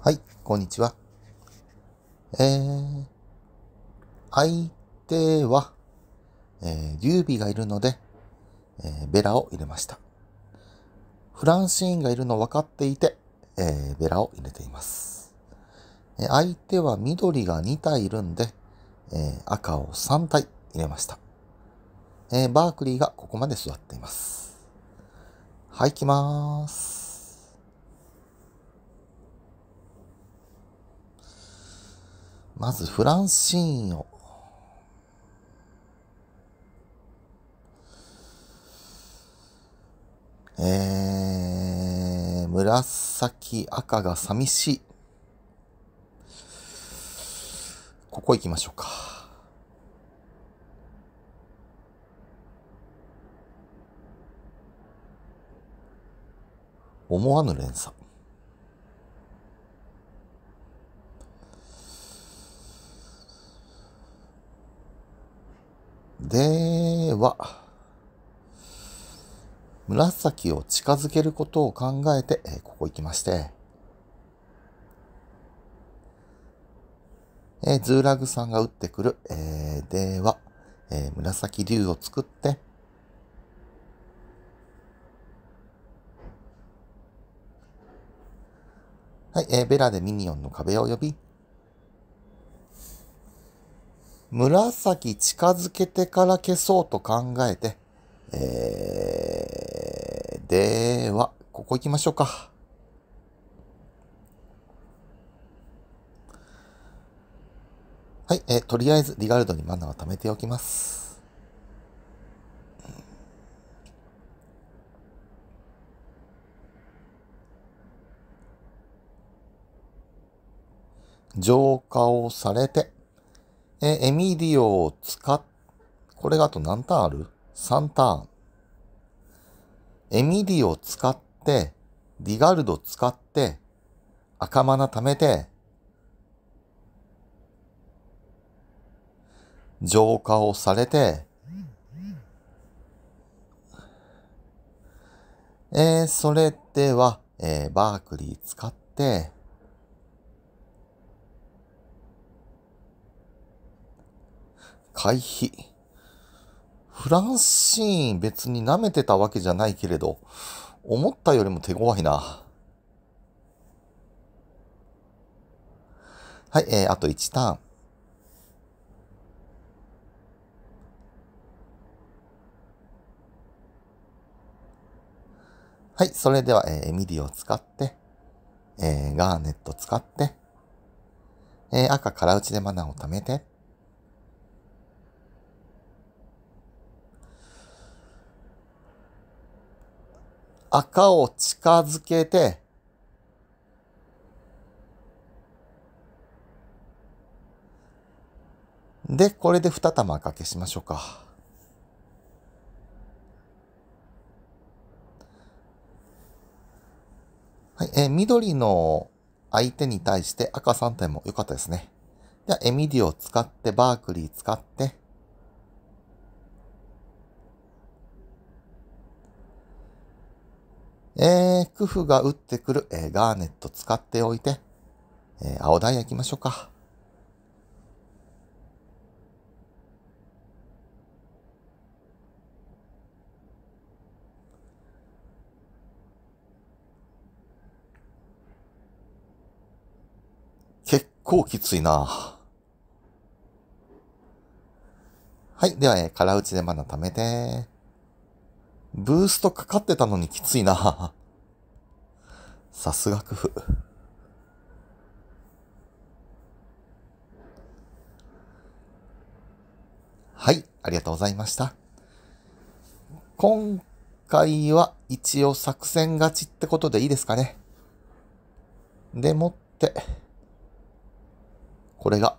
はい、こんにちは。えー、相手は、えー、劉備がいるので、えー、ベラを入れました。フランシーンがいるの分かっていて、えー、ベラを入れています。えー、相手は緑が2体いるんで、えー、赤を3体入れました。えー、バークリーがここまで座っています。はい、行きまーす。まずフランシーンを。えー、紫赤が寂しい。ここ行きましょうか。思わぬ連鎖。では、紫を近づけることを考えて、えここ行きまして、えー、ズーラグさんが打ってくる、えー、では、えー、紫竜を作って、はい、えー、ベラでミニオンの壁を呼び、紫近づけてから消そうと考えて、えー、では、ここ行きましょうか。はい、えー、とりあえず、リガルドにマナーを貯めておきます。浄化をされて、え、エミディオを使っ、これがあと何ターンある ?3 ターン。エミディを使って、ディガルド使って、赤マナ貯めて、浄化をされて、えー、それでは、えー、バークリー使って、回避。フランシーン別に舐めてたわけじゃないけれど、思ったよりも手強いな。はい、えー、あと1ターン。はい、それでは、えー、エミリを使って、えー、ガーネット使って、えー、赤から打ちでマナーを貯めて、赤を近づけて、で、これで二玉かけしましょうか。はい、え緑の相手に対して赤三点も良かったですね。では、エミディを使って、バークリー使って、えー、クフが打ってくる、えー、ガーネット使っておいて、えー、青ダイヤ行きましょうか。結構きついなはい。では、えー、空打ちでまだ貯めて。ブーストかかってたのにきついな。さすが工夫。はい、ありがとうございました。今回は一応作戦勝ちってことでいいですかね。でもって、これが、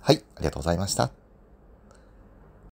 はい、ありがとうございました。